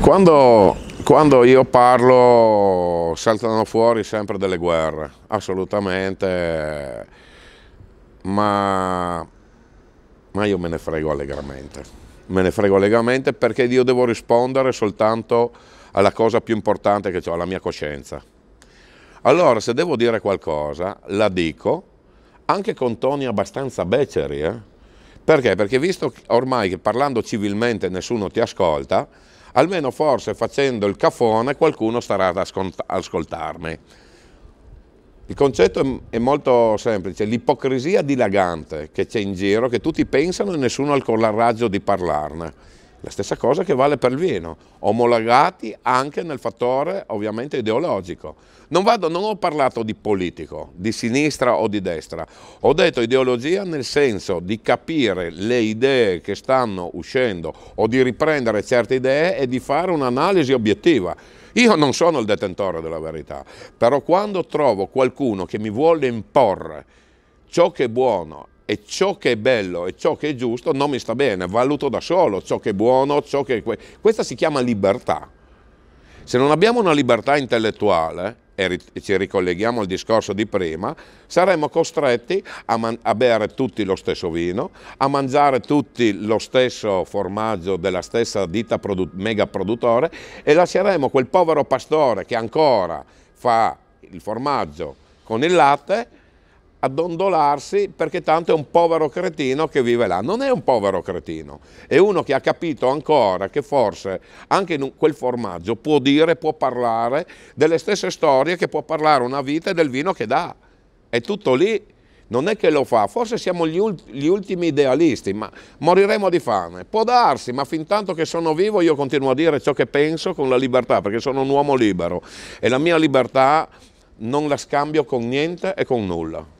Quando, quando, io parlo saltano fuori sempre delle guerre, assolutamente, ma, ma io me ne frego allegramente. Me ne frego allegramente perché io devo rispondere soltanto alla cosa più importante che ho, alla mia coscienza. Allora, se devo dire qualcosa, la dico, anche con toni abbastanza beceri, eh? Perché? Perché visto che ormai parlando civilmente nessuno ti ascolta, almeno forse facendo il cafone qualcuno starà ad ascoltarmi. Il concetto è molto semplice, l'ipocrisia dilagante che c'è in giro, che tutti pensano e nessuno ha il coraggio di parlarne. La stessa cosa che vale per il vino, omologati anche nel fattore ovviamente ideologico. Non, vado, non ho parlato di politico, di sinistra o di destra, ho detto ideologia nel senso di capire le idee che stanno uscendo o di riprendere certe idee e di fare un'analisi obiettiva. Io non sono il detentore della verità, però quando trovo qualcuno che mi vuole imporre ciò che è buono e ciò che è bello e ciò che è giusto non mi sta bene, valuto da solo ciò che è buono, ciò che è... Questa si chiama libertà. Se non abbiamo una libertà intellettuale, e ci ricolleghiamo al discorso di prima, saremmo costretti a, a, bere tutti lo stesso vino, a mangiare tutti lo stesso formaggio della stessa ditta produ- mega produttore e lasceremo quel povero pastore che ancora fa il formaggio con il latte a dondolarsi perché tanto è un povero cretino che vive là. Non è un povero cretino, è uno che ha capito ancora che forse anche in quel formaggio può dire, può parlare delle stesse storie che può parlare una vita e del vino che dà. È tutto lì. Non è che lo fa, forse siamo gli, gli ultimi idealisti, ma moriremo di fame. Può darsi, ma fin tanto che sono vivo io continuo a dire ciò che penso con la libertà, perché sono un uomo libero e la mia libertà non la scambio con niente e con nulla.